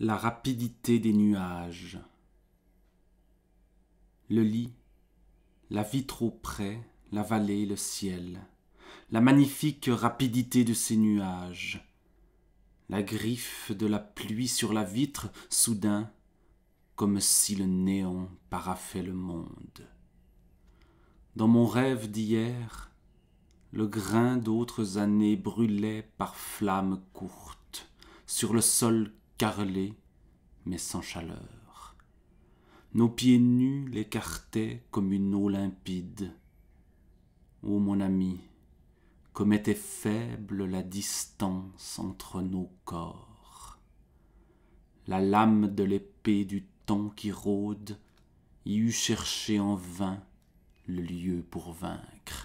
la rapidité des nuages. Le lit, la vitre auprès, la vallée, le ciel, la magnifique rapidité de ces nuages, la griffe de la pluie sur la vitre, soudain, comme si le néant paraffait le monde. Dans mon rêve d'hier, le grain d'autres années brûlait par flammes courtes sur le sol carrelé, mais sans chaleur. Nos pieds nus l'écartaient comme une eau limpide. Ô mon ami, comme était faible la distance entre nos corps. La lame de l'épée du temps qui rôde y eût cherché en vain le lieu pour vaincre.